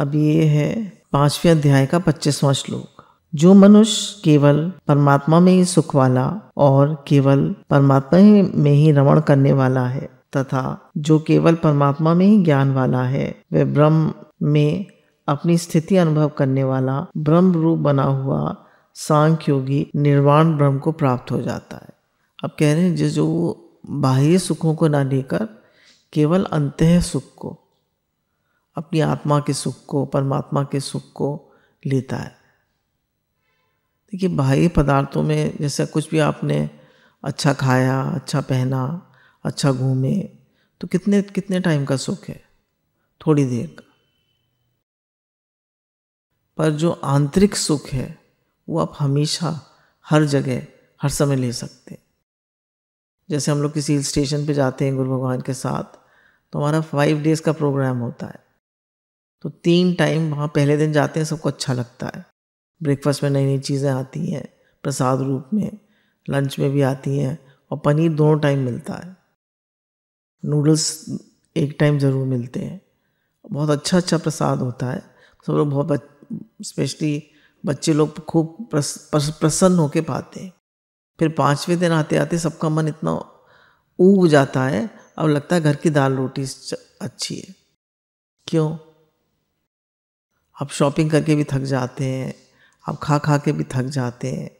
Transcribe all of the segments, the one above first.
अब ये है पांचवें अध्याय का पच्चीसवां श्लोक जो मनुष्य केवल परमात्मा में ही सुख वाला और केवल परमात्मा ही में ही रमण करने वाला है तथा जो केवल परमात्मा में ही ज्ञान वाला है वह ब्रह्म में अपनी स्थिति अनुभव करने वाला ब्रह्म रूप बना हुआ सांख्य योगी निर्वाण ब्रह्म को प्राप्त हो जाता है अब कह रहे हैं जो बाह्य सुखों को ना लेकर केवल अंत सुख को अपनी आत्मा के सुख को परमात्मा के सुख को लेता है देखिए बाह्य पदार्थों में जैसा कुछ भी आपने अच्छा खाया अच्छा पहना अच्छा घूमे तो कितने कितने टाइम का सुख है थोड़ी देर का पर जो आंतरिक सुख है वो आप हमेशा हर जगह हर समय ले सकते हैं जैसे हम लोग किसी हिल स्टेशन पे जाते हैं गुरु भगवान के साथ तो हमारा फाइव डेज़ का प्रोग्राम होता है तो तीन टाइम वहाँ पहले दिन जाते हैं सबको अच्छा लगता है ब्रेकफास्ट में नई नई चीज़ें आती हैं प्रसाद रूप में लंच में भी आती हैं और पनीर दोनों टाइम मिलता है नूडल्स एक टाइम ज़रूर मिलते हैं बहुत अच्छा अच्छा प्रसाद होता है सब लोग बहुत स्पेशली बच्चे लोग खूब प्रस, प्रस, प्रसन्न होके पाते हैं फिर पाँचवें दिन आते आते सबका मन इतना ऊब जाता है अब लगता है घर की दाल रोटी अच्छी है क्यों आप शॉपिंग करके भी थक जाते हैं आप खा खा के भी थक जाते हैं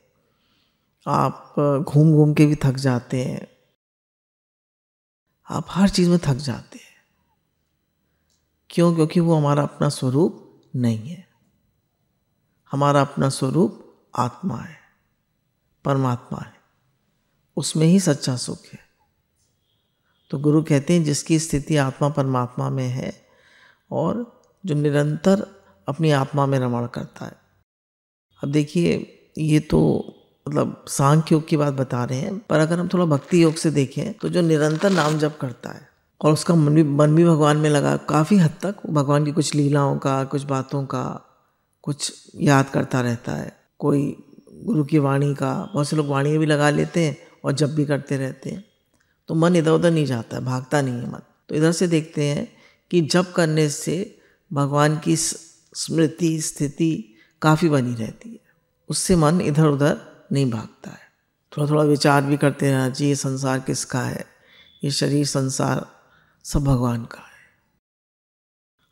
आप घूम घूम के भी थक जाते हैं आप हर चीज़ में थक जाते हैं क्यों क्योंकि वो हमारा अपना स्वरूप नहीं है हमारा अपना स्वरूप आत्मा है परमात्मा है उसमें ही सच्चा सुख है तो गुरु कहते हैं जिसकी स्थिति आत्मा परमात्मा में है और जो निरंतर अपनी आत्मा में रमण करता है अब देखिए ये तो मतलब सांख्य योग की बात बता रहे हैं पर अगर हम थोड़ा भक्ति योग से देखें तो जो निरंतर नाम जप करता है और उसका मन भी मन भी भगवान में लगा काफ़ी हद तक भगवान की कुछ लीलाओं का कुछ बातों का कुछ याद करता रहता है कोई गुरु की वाणी का बहुत से लोग वाणी भी लगा लेते हैं और जब भी करते रहते हैं तो मन इधर उधर नहीं जाता है भागता नहीं है मन तो इधर से देखते हैं कि जब करने से भगवान की स्मृति स्थिति काफ़ी बनी रहती है उससे मन इधर उधर नहीं भागता है थोड़ा थोड़ा विचार भी करते रहना चाहिए संसार किसका है ये शरीर संसार सब भगवान का है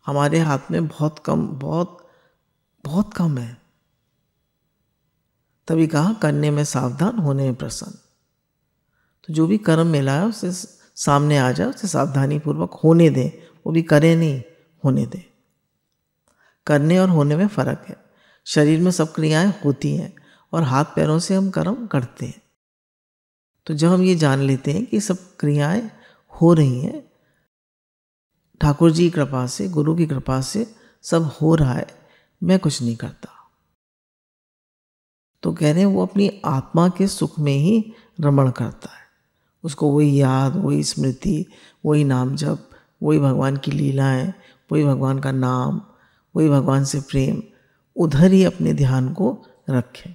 हमारे हाथ में बहुत कम बहुत बहुत कम है तभी कहा करने में सावधान होने में प्रसन्न तो जो भी कर्म मिला है उसे सामने आ जाए उसे सावधानी पूर्वक होने दें वो भी करें नहीं होने दें करने और होने में फ़र्क है शरीर में सब क्रियाएं होती हैं और हाथ पैरों से हम कर्म करते हैं तो जब हम ये जान लेते हैं कि सब क्रियाएं हो रही हैं ठाकुर जी की कृपा से गुरु की कृपा से सब हो रहा है मैं कुछ नहीं करता तो कह रहे हैं वो अपनी आत्मा के सुख में ही रमण करता है उसको वही याद वही स्मृति वही नाम जप वही भगवान की लीलाएं वही भगवान का नाम वही भगवान से प्रेम उधर ही अपने ध्यान को रखें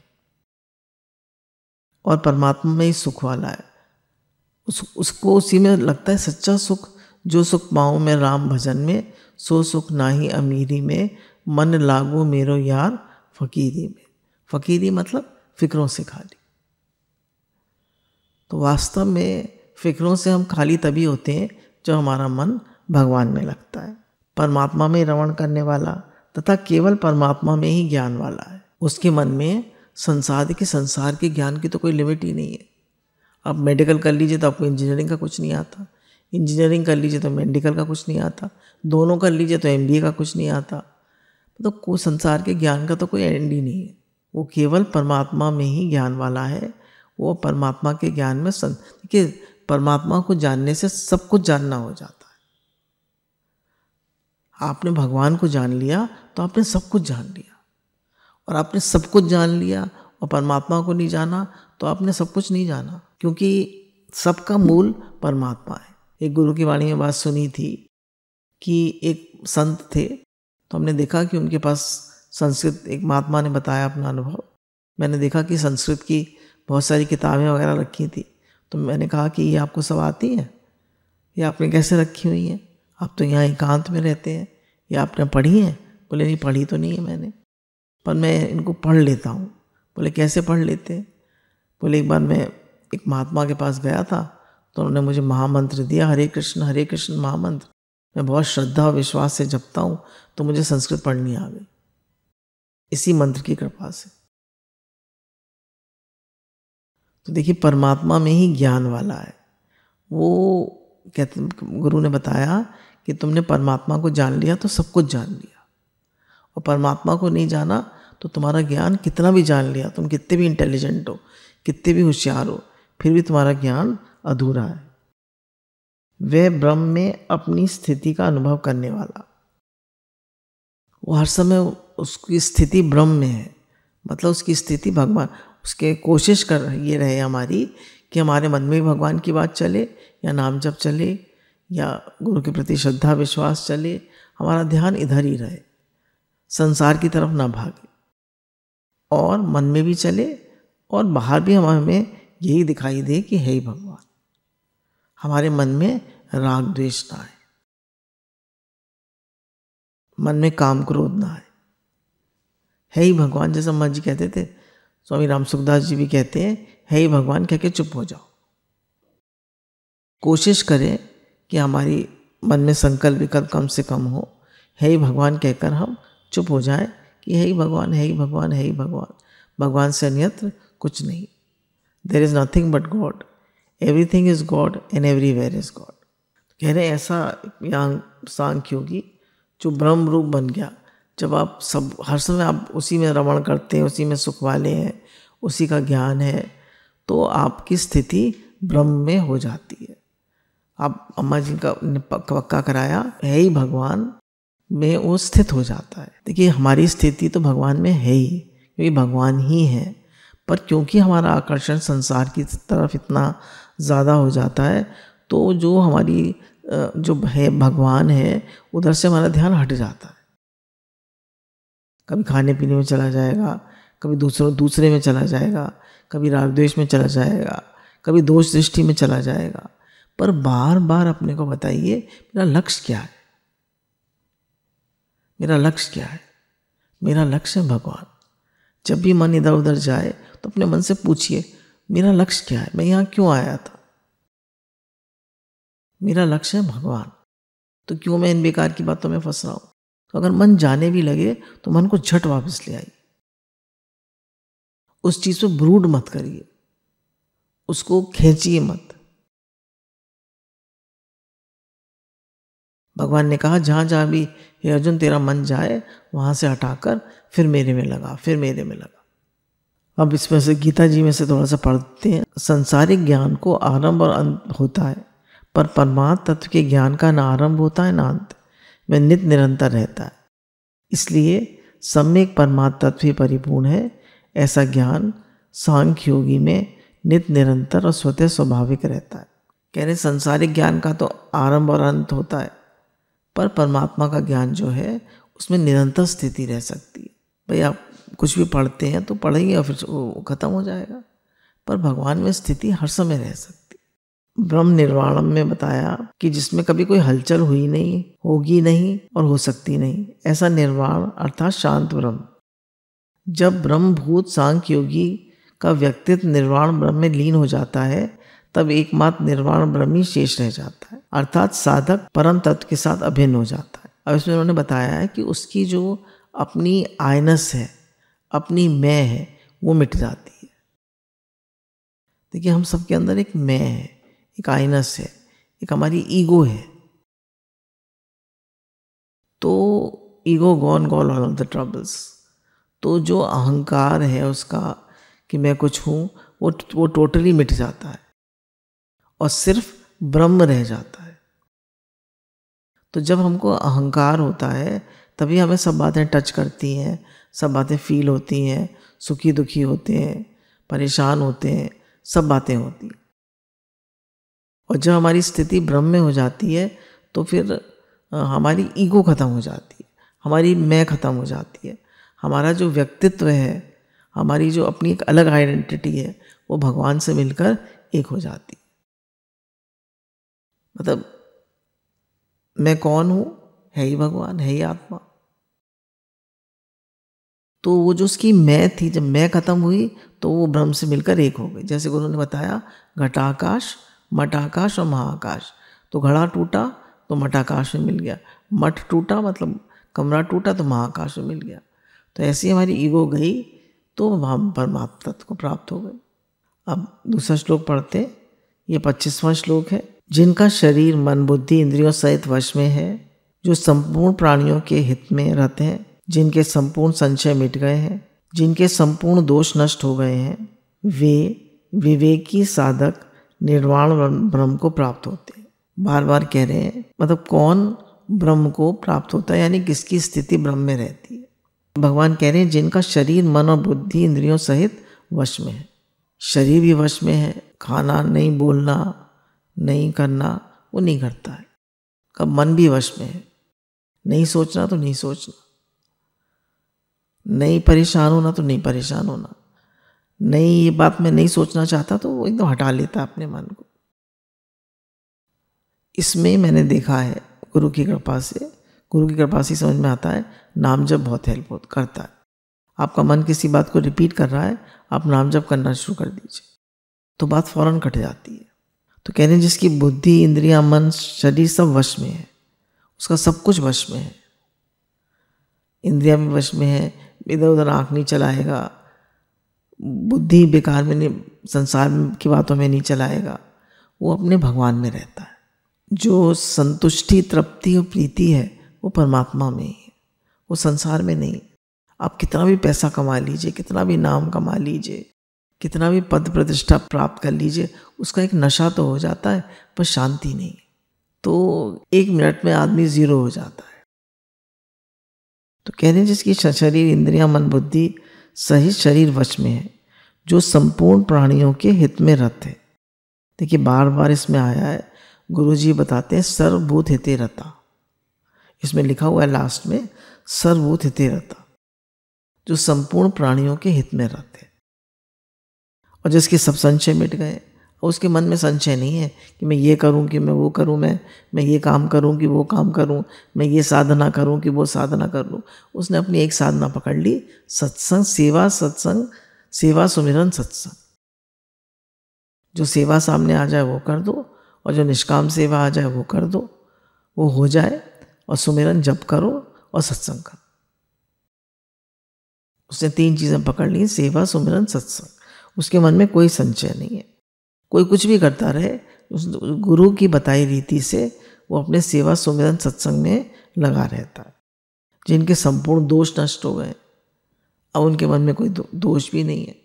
और परमात्मा में ही सुख वाला है उस उसको उसी में लगता है सच्चा सुख जो सुख पाऊँ मैं राम भजन में सो सुख ना ही अमीरी में मन लागू मेरो यार फकीरी में फकीरी मतलब फिक्रों से खाली तो वास्तव में फिक्रों से हम खाली तभी होते हैं जो हमारा मन भगवान में लगता है परमात्मा में रमण करने वाला तथा केवल परमात्मा में ही ज्ञान वाला है उसके मन में संसार के संसार के ज्ञान की तो कोई लिमिट ही नहीं है आप मेडिकल कर लीजिए तो आपको इंजीनियरिंग का कुछ नहीं आता इंजीनियरिंग कर लीजिए तो मेडिकल का कुछ नहीं आता दोनों कर लीजिए तो एम का कुछ नहीं आता तो को संसार के ज्ञान का तो कोई एंड ही नहीं है वो केवल परमात्मा में ही ज्ञान वाला है वो परमात्मा के ज्ञान में सं देखिए परमात्मा को जानने से सब कुछ जानना हो जाता आपने भगवान को जान लिया तो आपने सब कुछ जान लिया और आपने सब कुछ जान लिया और परमात्मा को नहीं जाना तो आपने सब कुछ नहीं जाना क्योंकि सबका मूल परमात्मा है एक गुरु की वाणी में बात सुनी थी कि एक संत थे तो हमने देखा कि उनके पास संस्कृत एक महात्मा ने बताया अपना अनुभव मैंने देखा कि संस्कृत की बहुत सारी किताबें वगैरह रखी थी तो मैंने कहा कि ये आपको सब आती हैं ये आपने कैसे रखी हुई हैं आप तो यहाँ एकांत में रहते हैं या आपने पढ़ी है बोले नहीं पढ़ी तो नहीं है मैंने पर मैं इनको पढ़ लेता हूँ बोले कैसे पढ़ लेते हैं बोले एक बार मैं एक महात्मा के पास गया था तो उन्होंने मुझे महामंत्र दिया हरे कृष्ण हरे कृष्ण महामंत्र मैं बहुत श्रद्धा और विश्वास से जपता हूँ तो मुझे संस्कृत पढ़नी आ गई इसी मंत्र की कृपा से तो देखिए परमात्मा में ही ज्ञान वाला है वो कहते गुरु ने बताया कि तुमने परमात्मा को जान लिया तो सब कुछ जान लिया और परमात्मा को नहीं जाना तो तुम्हारा ज्ञान कितना भी जान लिया तुम कितने भी इंटेलिजेंट हो कितने भी होशियार हो फिर भी तुम्हारा ज्ञान अधूरा है वह ब्रह्म में अपनी स्थिति का अनुभव करने वाला वो हर समय उसकी स्थिति ब्रह्म में है मतलब उसकी स्थिति भगवान उसके कोशिश कर ये रहे हमारी कि हमारे मन में भगवान की बात चले या नाम जब चले या गुरु के प्रति श्रद्धा विश्वास चले हमारा ध्यान इधर ही रहे संसार की तरफ ना भागे और मन में भी चले और बाहर भी हम हमें यही दिखाई दे कि हे भगवान हमारे मन में राग द्वेष ना आए मन में काम क्रोध ना आए हे ही भगवान जैसे मन जी कहते थे स्वामी राम सुखदास जी भी कहते हैं हे ही भगवान कह के चुप हो जाओ कोशिश करें कि हमारी मन में संकल्प विकल्प कम से कम हो है ही भगवान कहकर हम चुप हो जाए कि है ही भगवान है ही भगवान है ही भगवान भगवान से अन्यत्र कुछ नहीं there is nothing but God everything is God and where is God कह रहे ऐसा यहाँ सांख योगी जो ब्रह्म रूप बन गया जब आप सब हर समय आप उसी में रमण करते हैं उसी में सुख वाले हैं उसी का ज्ञान है तो आपकी स्थिति ब्रह्म में हो जाती है आप अम्मा जी का पक्का कराया है ही भगवान में वो स्थित हो जाता है देखिए हमारी स्थिति तो भगवान में है ही क्योंकि भगवान ही है पर क्योंकि हमारा आकर्षण संसार की तरफ इतना ज़्यादा हो जाता है तो जो हमारी जो है भगवान है उधर से हमारा ध्यान हट जाता है कभी खाने पीने में चला जाएगा कभी दूसरों दूसरे में चला जाएगा कभी राग द्वेष में चला जाएगा कभी दोष दृष्टि में चला जाएगा पर बार बार अपने को बताइए मेरा लक्ष्य क्या है मेरा लक्ष्य क्या है मेरा लक्ष्य है भगवान जब भी मन इधर उधर जाए तो अपने मन से पूछिए मेरा लक्ष्य क्या है मैं यहां क्यों आया था मेरा लक्ष्य है भगवान तो क्यों मैं इन बेकार की बातों में फंस रहा हूं तो अगर मन जाने भी लगे तो मन को झट वापस ले आइए उस चीज़ पर ब्रूड मत करिए उसको खींचिए मत भगवान ने कहा जहाँ जहाँ भी हे अर्जुन तेरा मन जाए वहाँ से हटाकर फिर मेरे में लगा फिर मेरे में लगा अब इसमें से गीता जी में से थोड़ा सा पढ़ते हैं संसारिक ज्ञान को आरंभ और अंत होता है पर परमात्म तत्व के ज्ञान का ना आरंभ होता है ना अंत वह नित निरंतर रहता है इसलिए सम्यक परमात्म तत्व ही परिपूर्ण है ऐसा ज्ञान सांख्य योगी में नित निरंतर और स्वतः स्वाभाविक रहता है कह रहे संसारिक ज्ञान का तो आरंभ और अंत होता है पर परमात्मा का ज्ञान जो है उसमें निरंतर स्थिति रह सकती है भाई आप कुछ भी पढ़ते हैं तो पढ़ेंगे और फिर ख़त्म हो जाएगा पर भगवान में स्थिति हर समय रह सकती ब्रह्म निर्वाणम में बताया कि जिसमें कभी कोई हलचल हुई नहीं होगी नहीं और हो सकती नहीं ऐसा निर्वाण अर्थात शांत ब्रह्म जब भूत सांख्य योगी का व्यक्तित्व निर्वाण ब्रह्म में लीन हो जाता है तब एकमात्र निर्वाण ब्रह्म ही शेष रह जाता है अर्थात साधक परम तत्व के साथ अभिन्न हो जाता है अब इसमें उन्होंने बताया है कि उसकी जो अपनी आयनस है अपनी मैं है वो मिट जाती है देखिए हम सबके अंदर एक मैं है एक आयनस है एक हमारी ईगो है तो ego gone gone all of the troubles तो जो अहंकार है उसका कि मैं कुछ हूँ वो वो टोटली मिट जाता है और सिर्फ ब्रह्म रह जाता है तो जब हमको अहंकार होता है तभी हमें सब बातें टच करती हैं सब बातें फील होती हैं सुखी दुखी होते हैं परेशान होते हैं सब बातें होती हैं और जब हमारी स्थिति ब्रह्म में हो जाती है तो फिर हमारी ईगो ख़त्म हो जाती है हमारी मैं ख़त्म हो जाती है हमारा जो व्यक्तित्व है हमारी जो अपनी एक अलग आइडेंटिटी है वो भगवान से मिलकर एक हो जाती है मतलब मैं कौन हूँ है ही भगवान है ही आत्मा तो वो जो उसकी मैं थी जब मैं ख़त्म हुई तो वो ब्रह्म से मिलकर एक हो गई जैसे गुरु ने बताया घटाकाश मटाकाश और महाकाश तो घड़ा टूटा तो मटाकाश में मिल गया मठ टूटा मतलब कमरा टूटा तो महाकाश में मिल गया तो ऐसी हमारी ईगो गई तो हम परमात्मा तत्व को प्राप्त हो गए अब दूसरा श्लोक पढ़ते ये पच्चीसवां श्लोक है जिनका शरीर मन बुद्धि इंद्रियों सहित वश में है जो संपूर्ण प्राणियों के हित में रहते हैं जिनके संपूर्ण संशय मिट गए हैं जिनके संपूर्ण दोष नष्ट हो गए हैं वे विवेकी साधक निर्वाण ब्रह्म को प्राप्त होते हैं बार बार कह रहे हैं मतलब कौन ब्रह्म को प्राप्त होता है यानी किसकी स्थिति ब्रह्म में रहती है भगवान कह रहे हैं जिनका शरीर मन और बुद्धि इंद्रियों सहित वश में है शरीर भी वश में है खाना नहीं बोलना नहीं करना वो नहीं करता है कब मन भी वश में है नहीं सोचना तो नहीं सोचना नहीं परेशान होना तो नहीं परेशान होना नहीं ये बात मैं नहीं सोचना चाहता तो वो एकदम हटा लेता अपने मन को इसमें मैंने देखा है गुरु की कृपा से गुरु की कृपा से समझ में आता है नाम जब बहुत हेल्प करता है आपका मन किसी बात को रिपीट कर रहा है आप नाम जब करना शुरू कर दीजिए तो बात फौरन कट जाती है तो कह रहे हैं जिसकी बुद्धि इंद्रिया मन शरीर सब वश में है उसका सब कुछ वश में है इंद्रिया भी वश में है इधर उधर आँख नहीं चलाएगा बुद्धि बेकार में नहीं संसार की बातों में नहीं चलाएगा वो अपने भगवान में रहता है जो संतुष्टि तृप्ति और प्रीति है वो परमात्मा में ही है वो संसार में नहीं आप कितना भी पैसा कमा लीजिए कितना भी नाम कमा लीजिए कितना भी पद प्रतिष्ठा प्राप्त कर लीजिए उसका एक नशा तो हो जाता है पर शांति नहीं तो एक मिनट में आदमी ज़ीरो हो जाता है तो कह रहे हैं जिसकी शरीर इंद्रिया मन बुद्धि सही शरीर वश में है जो संपूर्ण प्राणियों के हित में रत है देखिए बार बार इसमें आया है गुरु जी बताते हैं सर्वभूत हिते रता इसमें लिखा हुआ है लास्ट में सर्वभूत हिते रता जो संपूर्ण प्राणियों के हित में रत और जिसके सब संशय मिट गए उसके मन में संशय नहीं है कि मैं ये करूं कि मैं वो करूं मैं मैं ये काम करूं कि वो काम करूं मैं ये साधना करूं कि वो साधना कर लूं उसने अपनी एक साधना पकड़ ली सत्संग सेवा सत्संग सेवा सुमिरन सत्संग जो सेवा सामने आ जाए वो कर दो और जो निष्काम सेवा आ जाए वो कर दो वो हो जाए और सुमिरन जप करो और सत्संग करो उसने तीन चीज़ें पकड़ ली सेवा सुमिरन सत्संग उसके मन में कोई संचय नहीं है कोई कुछ भी करता रहे उस गुरु की बताई रीति से वो अपने सेवा सुमिरन सत्संग में लगा रहता है जिनके संपूर्ण दोष नष्ट हो गए अब उनके मन में कोई दो, दोष भी नहीं है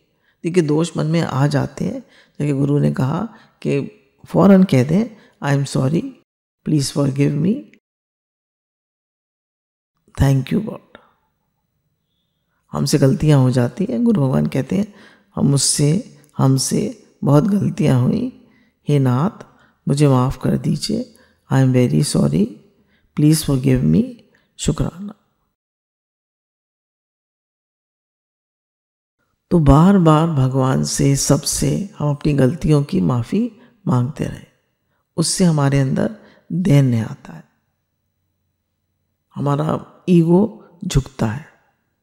देखिए दोष मन में आ जाते हैं जबकि गुरु ने कहा कि फौरन कह दें I am sorry please forgive me thank you God हमसे गलतियाँ हो जाती हैं गुरु भगवान कहते हैं हम उससे हमसे बहुत गलतियाँ हुई हे नाथ मुझे माफ़ कर दीजिए I am very sorry please forgive me शुक्राना तो बार बार भगवान से सबसे हम अपनी गलतियों की माफ़ी मांगते रहे उससे हमारे अंदर दैन्य आता है हमारा ईगो झुकता है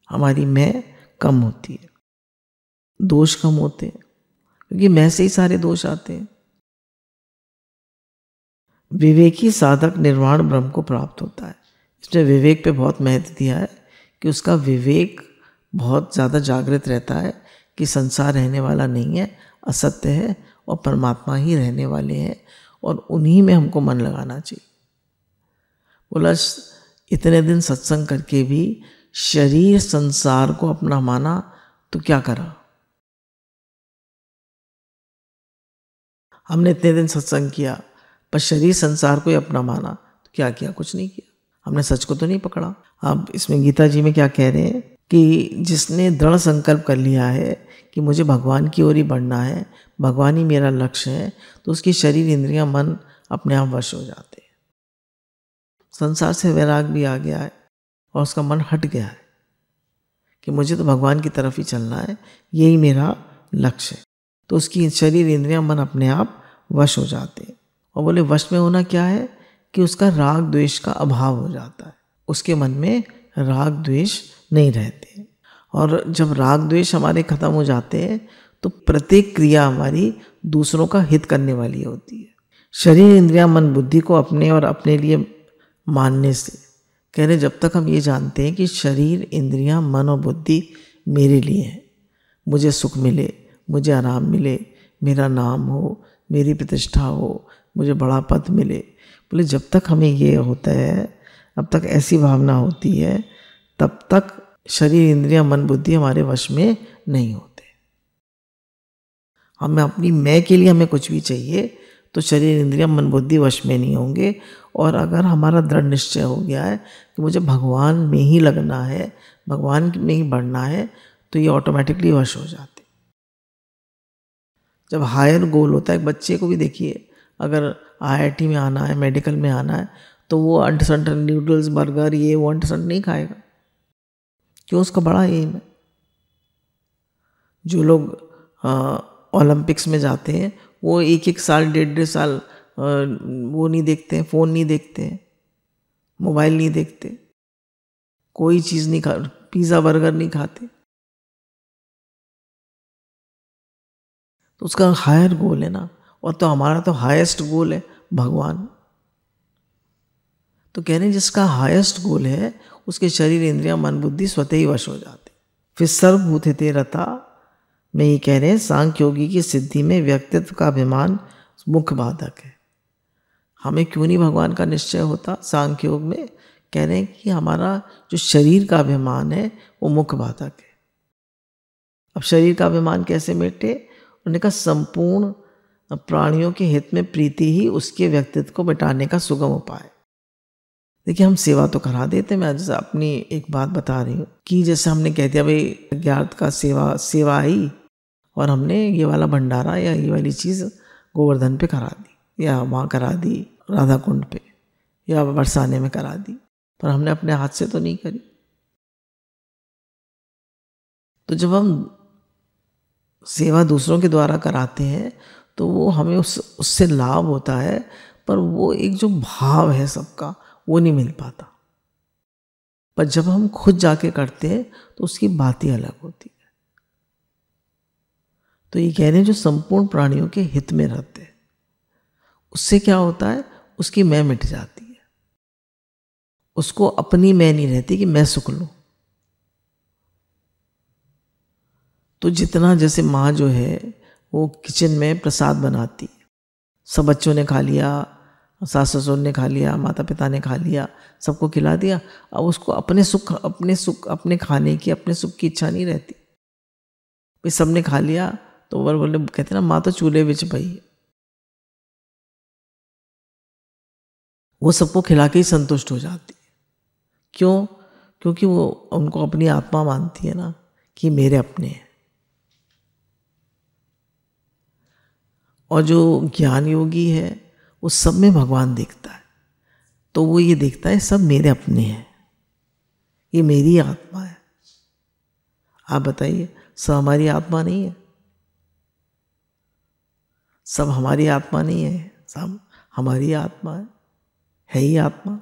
हमारी मैं कम होती है दोष कम होते हैं क्योंकि मैं से ही सारे दोष आते हैं विवेकी साधक निर्वाण ब्रह्म को प्राप्त होता है इसमें विवेक पे बहुत महत्व दिया है कि उसका विवेक बहुत ज़्यादा जागृत रहता है कि संसार रहने वाला नहीं है असत्य है और परमात्मा ही रहने वाले हैं और उन्हीं में हमको मन लगाना चाहिए बोला इतने दिन सत्संग करके भी शरीर संसार को अपना माना तो क्या करा हमने इतने दिन सत्संग किया पर शरीर संसार को ही अपना माना तो क्या किया कुछ नहीं किया हमने सच को तो नहीं पकड़ा अब इसमें गीता जी में क्या कह रहे हैं कि जिसने दृढ़ संकल्प कर लिया है कि मुझे भगवान की ओर ही बढ़ना है भगवान ही मेरा लक्ष्य है तो उसकी शरीर इंद्रियां मन अपने आप वश हो जाते हैं संसार से वैराग भी आ गया है और उसका मन हट गया है कि मुझे तो भगवान की तरफ ही चलना है यही मेरा लक्ष्य है तो उसकी शरीर इंद्रियां मन अपने आप वश हो जाते हैं और बोले वश में होना क्या है कि उसका राग द्वेष का अभाव हो जाता है उसके मन में राग द्वेष नहीं रहते और जब राग द्वेष हमारे ख़त्म हो जाते हैं तो प्रत्येक क्रिया हमारी दूसरों का हित करने वाली होती है शरीर इंद्रिया मन बुद्धि को अपने और अपने लिए मानने से कह रहे जब तक हम ये जानते हैं कि शरीर इंद्रिया मन और बुद्धि मेरे लिए हैं मुझे सुख मिले मुझे आराम मिले मेरा नाम हो मेरी प्रतिष्ठा हो मुझे बड़ा पद मिले बोले जब तक हमें ये होता है अब तक ऐसी भावना होती है तब तक शरीर इंद्रिया मन बुद्धि हमारे वश में नहीं होते हमें अपनी मैं के लिए हमें कुछ भी चाहिए तो शरीर इंद्रिया मन बुद्धि वश में नहीं होंगे और अगर हमारा दृढ़ निश्चय हो गया है कि मुझे भगवान में ही लगना है भगवान में ही बढ़ना है तो ये ऑटोमेटिकली वश हो जाता है जब हायर गोल होता है बच्चे को भी देखिए अगर आईआईटी में आना है मेडिकल में आना है तो वो अंट संट नूडल्स बर्गर ये वो अंट नहीं खाएगा क्यों उसका बड़ा एम है जो लोग ओलंपिक्स में जाते हैं वो एक एक साल डेढ़ डेढ़ साल आ, वो नहीं देखते हैं फ़ोन नहीं देखते हैं मोबाइल नहीं देखते कोई चीज़ नहीं खा पिज़्ज़ा बर्गर नहीं खाते तो उसका हायर गोल है ना और तो हमारा तो हाईएस्ट गोल है भगवान तो कह रहे हैं जिसका हाईएस्ट गोल है उसके शरीर इंद्रिया मन बुद्धि स्वतः ही वश हो जाते फिर सर्वभूत तेरता रता में ये कह रहे हैं सांख्य योगी की सिद्धि में व्यक्तित्व का अभिमान मुख्य बाधक है हमें क्यों नहीं भगवान का निश्चय होता सांख्य योग में कह रहे हैं कि हमारा जो शरीर का अभिमान है वो मुख्य बाधक है अब शरीर का अभिमान कैसे मेटे उन्होंने कहा संपूर्ण प्राणियों के हित में प्रीति ही उसके व्यक्तित्व को बिटाने का सुगम उपाय देखिए हम सेवा तो करा देते मैं जैसे अपनी एक बात बता रही हूँ कि जैसे हमने कह दिया भाई अज्ञात का सेवा सेवा आई और हमने ये वाला भंडारा या ये वाली चीज़ गोवर्धन पे करा दी या वहाँ करा दी राधा कुंड पे या बरसाने में करा दी पर हमने अपने हाथ से तो नहीं करी तो जब हम सेवा दूसरों के द्वारा कराते हैं तो वो हमें उस उससे लाभ होता है पर वो एक जो भाव है सबका वो नहीं मिल पाता पर जब हम खुद जाके करते हैं तो उसकी बात ही अलग होती है तो ये कहने जो संपूर्ण प्राणियों के हित में रहते हैं उससे क्या होता है उसकी मैं मिट जाती है उसको अपनी मैं नहीं रहती कि मैं सुख लूँ तो जितना जैसे माँ जो है वो किचन में प्रसाद बनाती सब बच्चों ने खा लिया सास ससुर ने खा लिया माता पिता ने खा लिया सबको खिला दिया अब उसको अपने सुख अपने सुख अपने खाने की अपने सुख की इच्छा नहीं रहती भाई सब ने खा लिया तो वर बोले कहते ना माँ तो चूल्हे बिच भाई वो सबको खिला के ही संतुष्ट हो जाती क्यों क्योंकि वो उनको अपनी आत्मा मानती है ना कि मेरे अपने हैं और जो ज्ञान योगी है वो सब में भगवान देखता है तो वो ये देखता है सब मेरे अपने हैं ये मेरी आत्मा है आप बताइए सब हमारी आत्मा नहीं है सब हमारी आत्मा नहीं है सब हमारी आत्मा है है ही आत्मा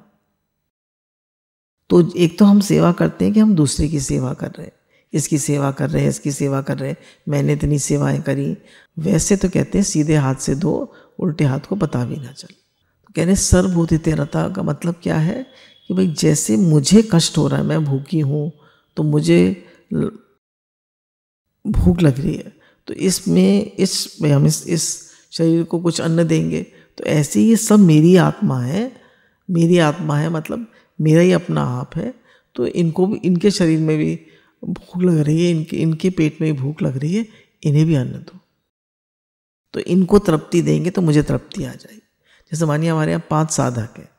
तो एक तो हम सेवा करते हैं कि हम दूसरे की सेवा कर रहे हैं इसकी सेवा कर रहे हैं इसकी सेवा कर रहे हैं मैंने इतनी सेवाएं करी वैसे तो कहते हैं सीधे हाथ से धो उल्टे हाथ को पता भी ना चले तो कह रहे सर्वभूति तेरता का मतलब क्या है कि भाई जैसे मुझे कष्ट हो रहा है मैं भूखी हूँ तो मुझे भूख लग रही है तो इसमें इस हम इस, इस शरीर को कुछ अन्न देंगे तो ऐसे ही सब मेरी आत्मा है मेरी आत्मा है मतलब मेरा ही अपना आप है तो इनको भी इनके शरीर में भी भूख लग रही है इनके इनके पेट में भूख लग रही है इन्हें भी अन्न दो तो इनको तृप्ति देंगे तो मुझे तृप्ति आ जाएगी जैसे मानिए हमारे यहाँ पांच साधक हैं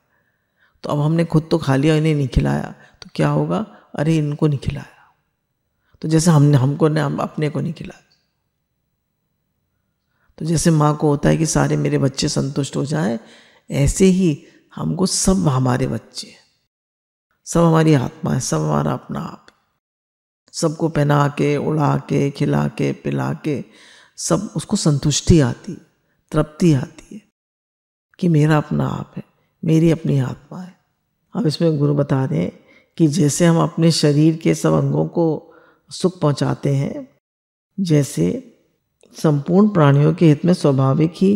तो अब हमने खुद तो खा लिया इन्हें नहीं खिलाया तो क्या होगा अरे इनको नहीं खिलाया तो जैसे हमने हमको ने हम अपने को नहीं खिलाया तो जैसे माँ को होता है कि सारे मेरे बच्चे संतुष्ट हो जाए ऐसे ही हमको सब हमारे बच्चे सब हमारी आत्मा है सब हमारा अपना आप सबको पहना के उड़ा के खिला के पिला के सब उसको संतुष्टि आती तृप्ति आती है कि मेरा अपना आप है मेरी अपनी आत्मा है अब इसमें गुरु बता रहे हैं कि जैसे हम अपने शरीर के सब अंगों को सुख पहुंचाते हैं जैसे संपूर्ण प्राणियों के हित में स्वाभाविक ही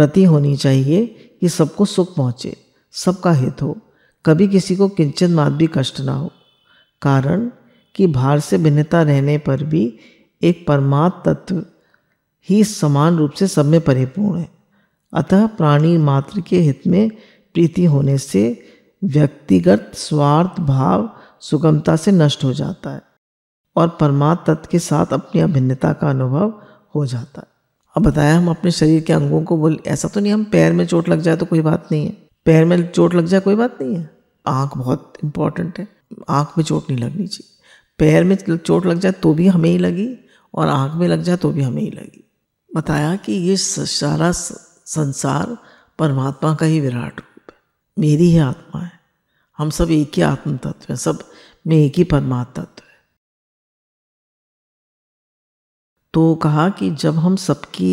रति होनी चाहिए कि सबको सुख पहुँचे सबका हित हो कभी किसी को किंचन मात भी कष्ट ना हो कारण कि भार से भिन्नता रहने पर भी एक परमात तत्व ही समान रूप से सब में परिपूर्ण है अतः प्राणी मात्र के हित में प्रीति होने से व्यक्तिगत स्वार्थ भाव सुगमता से नष्ट हो जाता है और परमात तत्व के साथ अपनी अभिन्नता का अनुभव हो जाता है अब बताया हम अपने शरीर के अंगों को बोल ऐसा तो नहीं हम पैर में चोट लग जाए तो कोई बात नहीं है पैर में चोट लग जाए कोई बात नहीं है आँख बहुत इंपॉर्टेंट है आँख में चोट नहीं लगनी चाहिए पैर में चोट लग जाए तो भी हमें ही लगी और आँख में लग जाए तो भी हमें ही लगी बताया कि ये सारा संसार परमात्मा का ही विराट रूप है मेरी ही आत्मा है हम सब एक ही आत्म तत्व है सब में एक ही परमात्मा तत्व है तो कहा कि जब हम सबकी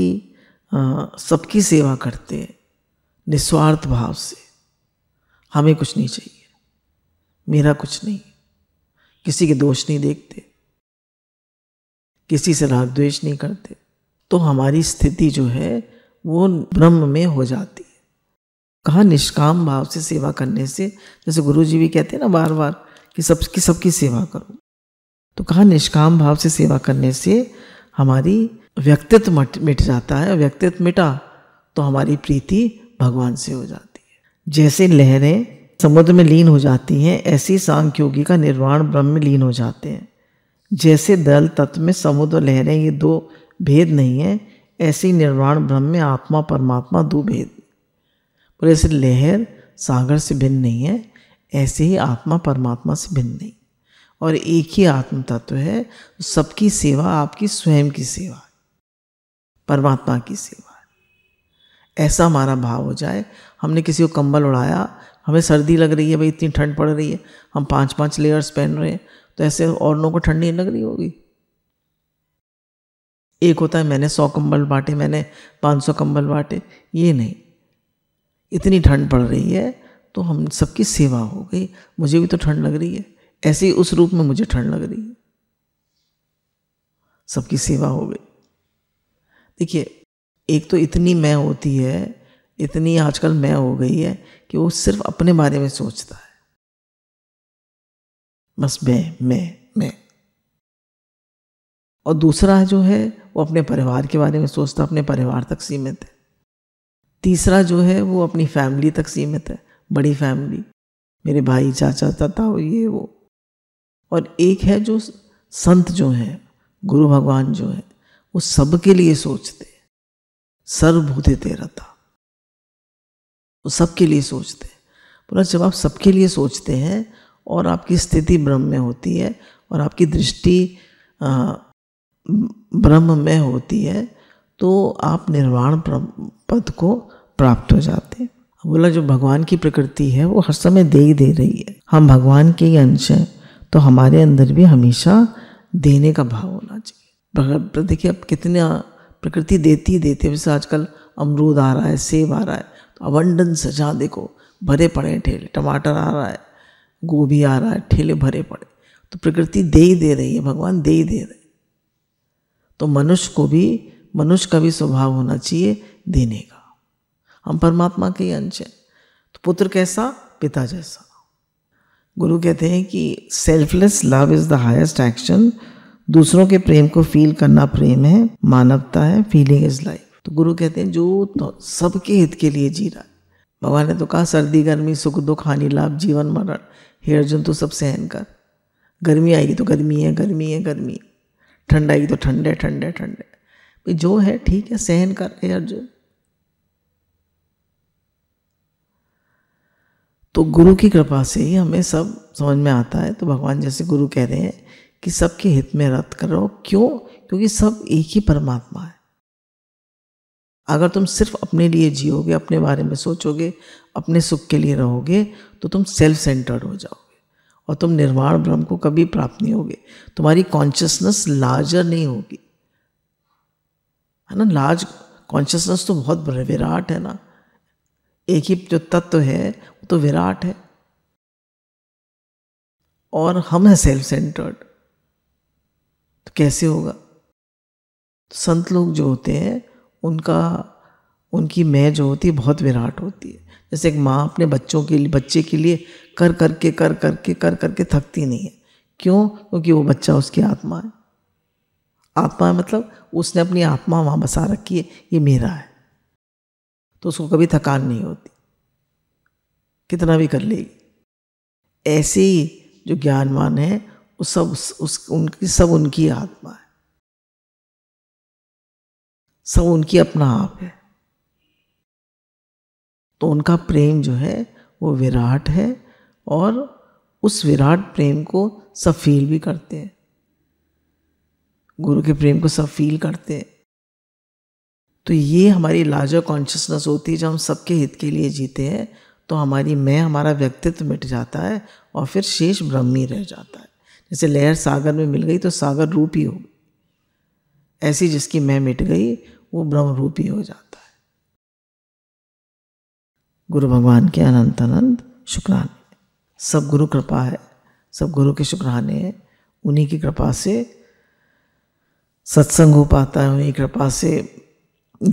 सबकी सेवा करते हैं निस्वार्थ भाव से हमें कुछ नहीं चाहिए मेरा कुछ नहीं किसी के दोष नहीं देखते किसी से राग द्वेष नहीं करते तो हमारी स्थिति जो है वो ब्रह्म में हो जाती है कहा निष्काम भाव से सेवा करने से जैसे गुरु जी भी कहते हैं ना बार बार कि सबकी सबकी सेवा करो तो कहा निष्काम भाव से सेवा करने से हमारी व्यक्तित्व मिट जाता है व्यक्तित्व मिटा तो हमारी प्रीति भगवान से हो जाती है जैसे लहरें समुद्र में लीन हो जाती हैं ऐसी सांख्योगी का निर्वाण ब्रह्म में लीन हो जाते हैं जैसे दल तत्व में समुद्र लहरें ये दो भेद नहीं है ऐसे ही निर्वाण ब्रह्म में आत्मा परमात्मा दो भेद और ऐसे लहर सागर से भिन्न नहीं है ऐसे ही आत्मा परमात्मा से भिन्न नहीं और एक ही आत्म तत्व है सबकी सेवा आपकी स्वयं की सेवा परमात्मा की सेवा ऐसा हमारा भाव हो जाए हमने किसी को कंबल उड़ाया हमें सर्दी लग रही है भाई इतनी ठंड पड़ रही है हम पाँच पाँच लेयर्स पहन रहे हैं तो ऐसे और लोगों को ठंड नहीं लग रही होगी एक होता है मैंने सौ कंबल बांटे मैंने पाँच सौ कंबल बांटे ये नहीं इतनी ठंड पड़ रही है तो हम सबकी सेवा हो गई मुझे भी तो ठंड लग रही है ऐसे ही उस रूप में मुझे ठंड लग रही है सबकी सेवा हो गई देखिए एक तो इतनी मैं होती है इतनी आजकल मैं हो गई है कि वो सिर्फ अपने बारे में सोचता है बस मैं मैं मैं और दूसरा जो है वो अपने परिवार के बारे में सोचता अपने परिवार तक सीमित है तीसरा जो है वो अपनी फैमिली तक सीमित है बड़ी फैमिली मेरे भाई चाचा ताता ये वो और एक है जो संत जो है गुरु भगवान जो है वो सबके लिए सोचते तेरा था वो तो सबके लिए सोचते हैं बोला जब आप सबके लिए सोचते हैं और आपकी स्थिति ब्रह्म में होती है और आपकी दृष्टि ब्रह्म में होती है तो आप निर्वाण पद को प्राप्त हो जाते हैं बोला जो भगवान की प्रकृति है वो हर समय दे ही दे रही है हम भगवान के ही अंश हैं तो हमारे अंदर भी हमेशा देने का भाव होना चाहिए देखिए अब कितना प्रकृति देती ही देती है जैसे आजकल अमरूद आ रहा है सेब आ रहा है तो अवंडन सजा देखो भरे पड़े हैं ठेले टमाटर आ रहा है गोभी आ रहा है ठेले भरे पड़े तो प्रकृति दे ही दे रही है भगवान दे ही दे रहे तो मनुष्य को भी मनुष्य का भी स्वभाव होना चाहिए देने का हम परमात्मा के ही अंश हैं तो पुत्र कैसा पिता जैसा गुरु कहते हैं कि selfless love is the highest action दूसरों के प्रेम को फील करना प्रेम है मानवता है फीलिंग इज लाइफ तो गुरु कहते हैं जो तो सबके हित के लिए जी रहा है भगवान ने तो कहा सर्दी गर्मी सुख दुख हानि लाभ जीवन मरण हे अर्जुन तो सब सहन कर गर्मी आएगी तो गर्मी है गर्मी है गर्मी ठंड आएगी तो ठंडे ठंडे ठंडे भाई जो है ठीक है सहन कर हे अर्जुन तो गुरु की कृपा से ही हमें सब समझ में आता है तो भगवान जैसे गुरु कह रहे हैं कि सबके हित में रत करो क्यों क्योंकि सब एक ही परमात्मा है अगर तुम सिर्फ अपने लिए जियोगे अपने बारे में सोचोगे अपने सुख के लिए रहोगे तो तुम सेल्फ सेंटर्ड हो जाओगे और तुम निर्वाण ब्रह्म को कभी प्राप्त नहीं होगे तुम्हारी कॉन्शियसनेस लार्जर नहीं होगी है ना लार्ज कॉन्शियसनेस तो बहुत विराट है ना एक ही जो तत्व है वो तो विराट है और हम हैं सेल्फ सेंटर्ड तो कैसे होगा तो संत लोग जो होते हैं उनका उनकी मैं जो होती है बहुत विराट होती है जैसे एक माँ अपने बच्चों के लिए बच्चे के लिए कर करके कर करके कर करके कर, कर थकती नहीं है क्यों क्योंकि वो बच्चा उसकी आत्मा है आत्मा मतलब उसने अपनी आत्मा वहाँ बसा रखी है ये मेरा है तो उसको कभी थकान नहीं होती कितना भी कर लेगी ऐसे ही जो ज्ञानवान है वो सब उस, उस उनकी सब उनकी आत्मा है सब उनकी अपना आप है तो उनका प्रेम जो है वो विराट है और उस विराट प्रेम को सब फील भी करते हैं गुरु के प्रेम को सब फील करते हैं तो ये हमारी लार्जर कॉन्शियसनेस होती है जब हम सबके हित के लिए जीते हैं तो हमारी मैं हमारा व्यक्तित्व मिट जाता है और फिर शेष ब्रह्मी रह जाता है जैसे लहर सागर में मिल गई तो सागर रूप ही हो गई ऐसी जिसकी मैं मिट गई वो ब्रह्म रूपी हो जाता है गुरु भगवान के अनंत अनंत शुक्राने सब गुरु कृपा है सब गुरु के शुक्राने हैं उन्हीं की कृपा से सत्संग हो पाता है उन्हीं कृपा से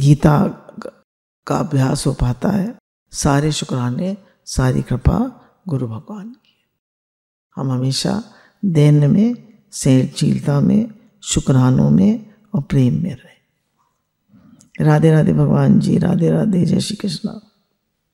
गीता का अभ्यास हो पाता है सारे शुक्राने सारी कृपा गुरु भगवान की हम हमेशा दैन में सहनशीलता में शुक्रानों में और प्रेम में रहें राधे राधे भगवान जी राधे राधे जय श्री कृष्ण